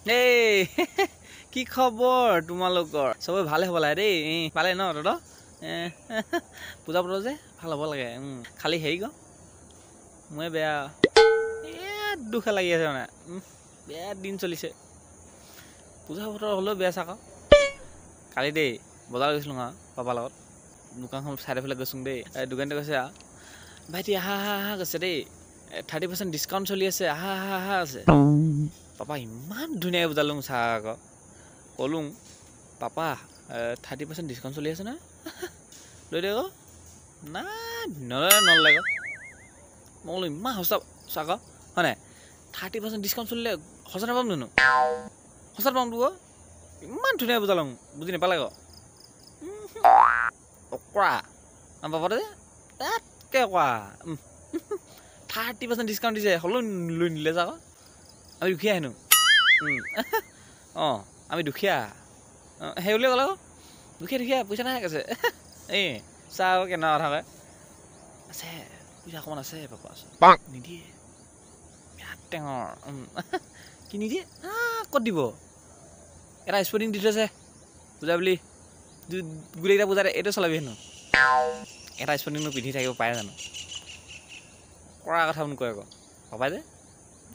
কি খবৰ তোমালোকৰ চবেই ভালে হ'ব লাগে দেই পালে ন তহঁতৰ পূজা পতা যে ভাল হ'ব লাগে খালি হেৰি গ মই বেয়া বিৰাট দুখ লাগি আছে মানে বিৰাট দিন চলিছে পূজা বতৰ হ'লেও বেয়া চাক কালি দেই বজাৰ গৈছিলোঁ আৰু পাপাৰ লগত দোকানখন চাইডে ফালে গৈছোঁ দেই দোকানতে কৈছে আৰু ভাইটি আহা আহা আহা কৈছে দেই থাৰ্টি পাৰ্চেণ্ট ডিছকাউণ্ট চলি আছে আহা আহা আহা আছে পাপা ইমান ধুনীয়াকৈ বুজালোঁ ছাৰ আকৌ ক'লো পাপা থাৰ্টি পাৰ্চেণ্ট ডিছকাউণ্ট চলি আছে নহয় লৈ দিয়ক নালাগে নালাগে মই ক'লোঁ ইমান সঁচা চা আকৌ হয়নে থাৰ্টি পাৰ্চেণ্ট ডিছকাউণ্ট চলিলে সঁচা নাপাম জানো সঁচা নাপাম তোক ইমান ধুনীয়া বুজালোঁ বুজি নাপালে আকৰা অঁ পাপাতে দে তাতকৈ অকৰা থাৰ্টি পাৰ্চেণ্ট ডিছকাউণ্ট দিছে হ'লেও লৈ নিলে যা আকৌ আমি দুখীয়া হেনো অঁ আমি দুখীয়া অঁ সেই বুলি ক'লে দুখীয়া দুখীয়া পইচা নাই আছে এই চা আকৌ কেনে কথা কয় আছে পইচা অকণমান আছে পাপা আছে নিদিয়ে বিৰাট টেঙৰ কি নিদিয়ে ক'ত দিব এটা স্পৰ্টিং দি থৈছে পূজা বুলি গোটেইকেইটা পূজাত এইটো চলাবি হেনো এটা স্পৰ্টিংনো পিন্ধি থাকিব পাৰে জানো কৰা কথা মোক কয় আকৌ পাপাই যে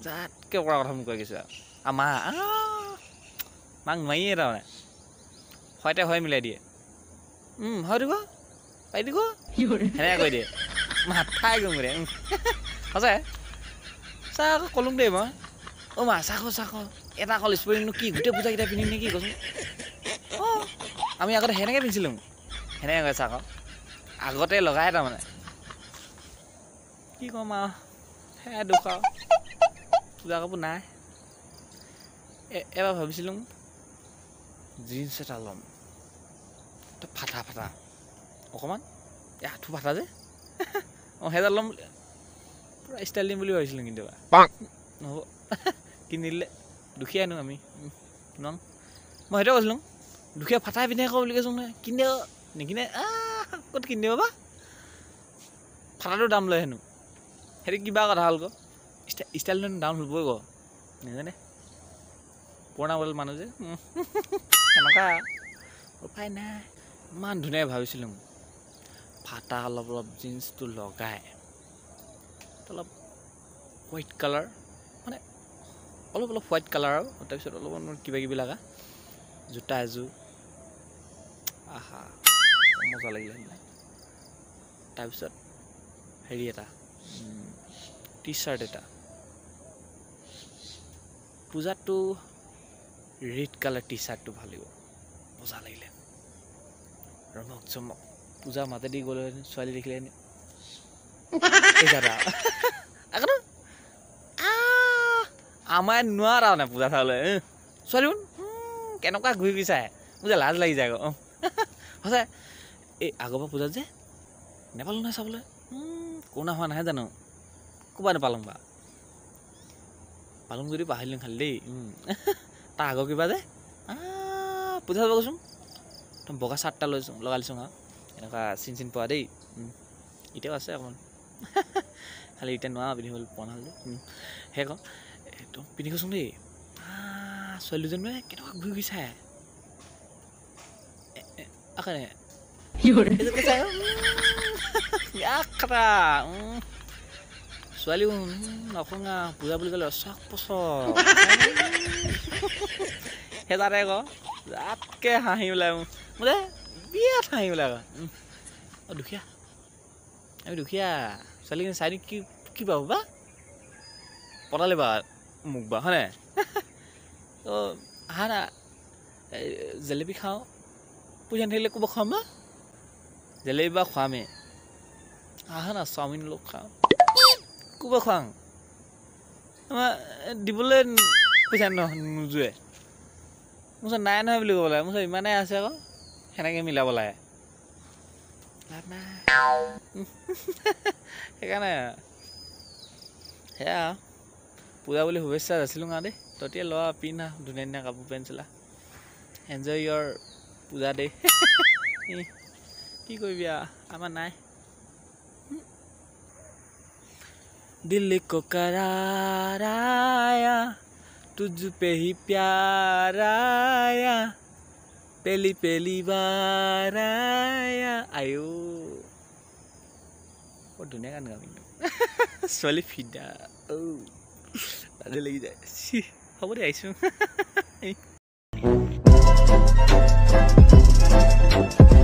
যাত কিয় কৰাৰ কথা মোক কৈ গৈছোঁ আৰু আৰু মা মাক নোৱাৰিয়ে তাৰমানে সৈতে হয় মিলাই দিয়ে হয় দিব পাৰি দিব সেনেকৈ কৈ দিয়ে মা মাথাই গম দে সঁচাই চা আকৌ ক'লো দেই মই অ' মা চাক চাক এটা অকল স্পৰিংনো কি গোটেই পূজাকেইটা পিন্ধিম নেকি কৈছোঁ অঁ আমি আগতে সেনেকৈ পিন্ধিছিলোঁ সেনেকৈ কৈছে আকৌ আগতে লগাই তাৰমানে কি ক'ম আৰু সেয়া দুখ আৰু ফুগা কাপোৰ নাই এবাৰ ভাবিছিলোঁ জিন্স এটা ল'ম তই ফাটা ফাটা অকণমান এই আঁঠু ফাটা যে অঁ সেইডাল ল'ম বুলি পূৰা ষ্টাইল দিম বুলি ভাবিছিলোঁ কিন্তু নহ'ব কিনিলে দুখীয়া আনো আমি কিমান মই সেইটোৱে কৈছিলোঁ দুখীয়া ফাটাই পিন্ধে আকৌ বুলি কৈছোঁ নহয় কিনি দিয়া নিকিনে ক'ত কিনি দিব বা ফাটাটো দাম লয় হেনো সেইটো কিবা কথা হ'ল আকৌ ষ্টাইল ডাউন হ'বই গ নাজানে পুৰণা মডেল মানুহ যে এনেকুৱা উপায় নাই ইমান ধুনীয়া ভাবিছিলোঁ মোক ফাটা অলপ অলপ জিন্সটো লগাই অলপ হোৱাইট কালাৰ মানে অলপ অলপ হোৱাইট কালাৰ আৰু তাৰপিছত অলপ কিবা কিবাকিবি লগা জোতা এযোৰ আহা মজা লাগিলে সেইবিলাক তাৰপিছত হেৰি এটা টি শ্বাৰ্ট এটা পূজাতো ৰেড কালাৰ টি চাৰ্টটো ভাল লাগিব মজা লাগিলে ৰঙক চমক পূজা মাজেদি গ'লে ছোৱালী দেখিলে আমাৰ নোৱাৰা মানে পূজা চাবলৈ ছোৱালী কেনেকুৱা ঘূৰি বিচাৰে মোৰ যে লাজ লাগি যায় আকৌ সঁচাই এই আগৰ পৰা পূজাত যে নেপালো নহয় চাবলৈ কৰোণা হোৱা নাহে জানো ক'ৰবাত নেপালোঁ বা পাহৰি পাহৰিলো খালি দেই তাৰ আগৰ কিবা যে পূজা যাব কৈছোঁ তই বগা এটা লৈছোঁ লগালিছোঁ হা এনেকুৱা চিন চিন পোৱা দেই এতিয়াও আছে অকণমান খালি এতিয়া নোৱাৰ পিন্ধিবলৈ পোৱা নহ'লে সেই কওঁ পিন্ধি কৈছোঁ দেই ছোৱালীজনীয়ে কেনেকুৱা ঘূৰি ঘূৰি আকৌ ছোৱালী নখঙা পূজা বুলি ক'লে চক পচক সেই তাতে আকৌ জাতকে হাঁহি ওলাই মোৰ বোলে বিৰাট হাঁহি ওলাই আকৌ অঁ দুখীয়া আমি দুখীয়া ছোৱালীখিনি চাই দিওঁ কি কি পাব বা পতালি বা মোক বা হয়নে অঁ আহা না জেলেপি খাওঁ পূজা নাথাকিলে ক'ব খুৱাম বা জেলেপি বা খোৱামেই আহা না চাওমিন অলপ খাওঁ কোবা খুৱাং আমাৰ দিবলৈ পইচা ন নোজোৰে মোৰ ওচৰত নাই নহয় বুলি ক'ব লাগে মোৰ ওচৰত ইমানেই আছে আকৌ সেনেকৈ মিলাব লাগে সেইকাৰণে সেয়া পূজা বুলি শুভেচ্ছা যাচিলোঁ গাঁও দেই তহঁতিয়ে লোৱা পিন্ধা ধুনীয়া ধুনীয়া কাপোৰ পেণ্ট চিলা এনজয় ইয়ৰ পূজা দেই কি কৰিবি আৰু আমাৰ নাই दिल को करार आया तुझ पे ही प्यार आया पहली पहली बार आया आयो बहुत धुनिया गान गाँव ছোৱালী ফিদা ঔ তাতে লাগি যায় হ'ব দে আহিছোঁ